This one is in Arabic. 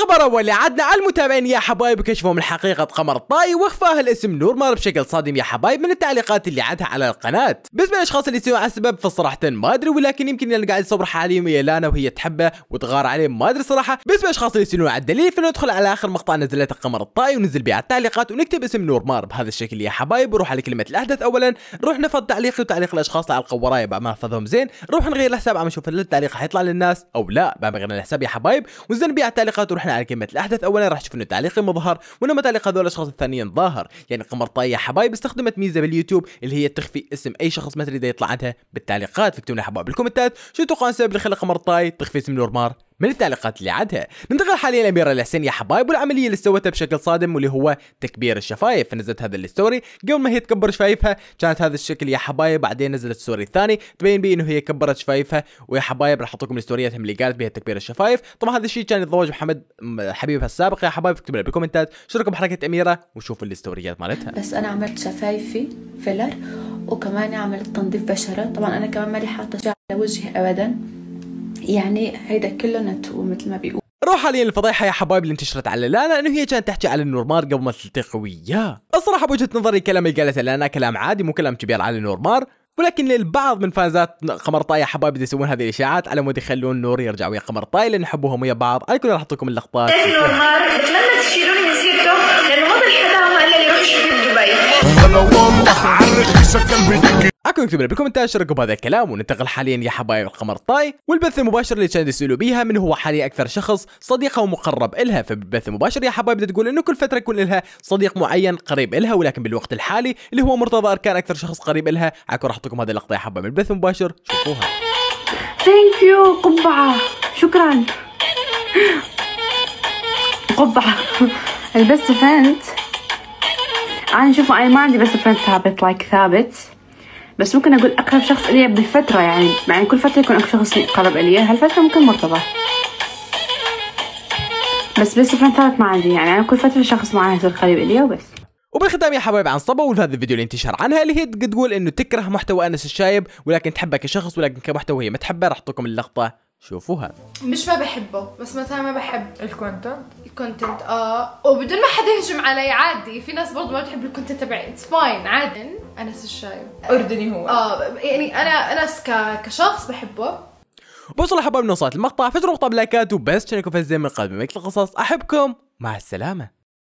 الخبر اللي عدنا المتابعين يا حبايب كشفهم الحقيقه بقمر الطاي واخفاها الاسم نور مار بشكل صادم يا حبايب من التعليقات اللي عادها على القناه بالنسبه للاشخاص اللي يسوون السبب فصراحه ما ادري ولكن يمكن اللي قاعد يصبر حاليا ويا لانا وهي تحبه وتغار عليه ما ادري صراحه بالنسبه للاشخاص اللي يسالون على الدليل فندخل على اخر مقطع نزلته قمر الطاي ونزل بيه على التعليقات ونكتب اسم نور مار بهذا الشكل يا حبايب ونروح على كلمه الاحدث اولا نروح نفض تعليق وتعليق الاشخاص على القورايه بعد ما احفظهم زين نروح نغير الحساب عم نشوف التعليق حيطلع للناس او لا بعد ما غيرنا الحساب يا حبايب ونزل به على التعليقات احنا على كلمه الاحدث اولا راح تشوف انه التعليق مظهر ولما تعليق هذول الاشخاص الثانيين ظاهر يعني قمر طاية حبايب استخدمت ميزه باليوتيوب اللي هي تخفي اسم اي شخص ما تريده يطلع عندها بالتعليقات فاكتبوا لنا حبايب بالكومنتات شو توقعون السبب اللي خلى قمر طاي تخفي اسم نورمار من التعليقات اللي عدها ننتقل حاليا لاميرة الحسين يا حبايب والعمليه اللي سوتها بشكل صادم واللي هو تكبير الشفايف فنزلت هذا الستوري قبل ما هي تكبر شفايفها كانت هذا الشكل يا حبايب بعدين نزلت الستوري الثاني تبين بيه انه هي كبرت شفايفها ويا حبايب راح احط لكم اللي قالت بها تكبير الشفايف طبعا هذا الشيء كان يتضوج محمد حبيبها السابق يا حبايب اكتبوا لي بالكومنتات شو رايكم بحركه اميره وشوفوا الستوريات مالتها بس انا عملت شفايفي فيلر وكمان عملت تنظيف بشره طبعا انا كمان لي حاطه شعر على وجهي ابدا يعني هيدا كله نتو مثل ما بيقول روح حاليا الفضيحه يا حبايب اللي انتشرت على لانا انه هي كانت تحكي على النورمار قبل ما تلتقي وياه، الصراحه بوجهه نظري الكلام اللي قالته لانا كلام عادي مو كلام كبير على النورمار، ولكن للبعض من فانزات قمرطاي يا حبايب يسوون هذه الاشاعات على مود يخلون نور يرجع ويا قمرطاي لان يحبوهم ويا بعض، انا كنت راح احط لكم اللقطات النورمار إيه اتمنى تشيلوني من سيرته لانه ما بنحبها وما الا يروح يشوف دبي رأيكم اكتبوا بالكومنتات شاركوا بهذا الكلام وننتقل حاليا يا حبايب القمر الطاي والبث المباشر اللي كانت يسألوا بيها من هو حاليا اكثر شخص صديقه ومقرب الها فبالبث المباشر يا حبايب بدها تقول انه كل فتره يكون لها صديق معين قريب الها ولكن بالوقت الحالي اللي هو مرتضى اركان اكثر شخص قريب الها عكو راح اعطيكم هذه اللقطه يا حبايب البث المباشر شوفوها ثانك يو قبعه شكرا قبعه البست فانت انا شوفوا انا ما عندي بس فانت ثابت لايك like ثابت بس ممكن اقول اقرب شخص الي بالفتره يعني يعني كل فتره يكون اقرب شخص قرب الي هالفتره ممكن مرتبط بس بس فترة ثابت ما عندي يعني انا كل فتره شخص معين يصير قريب الي وبس وبالختام يا حبايب عن صبا وفي هذا الفيديو اللي انتشر عنها اللي هي تقول انه تكره محتوى انس الشايب ولكن تحبه كشخص ولكن كمحتوى هي ما تحبه راح اعطيكم اللقطه شوفوها مش ما بحبه بس مثلا ما بحب الكونتنت الكونتنت اه وبدون ما حدا يهجم علي عادي في ناس برضه ما بتحب الكونتنت تبعي اتس فاين عادي انس الشايب اردني هو اه يعني انا انس كشخص بحبه بوصل حبايبنا وصلت المقطع مقطع بلايكات وبس شاركوا في الزين من قلبي مثل القصص احبكم مع السلامه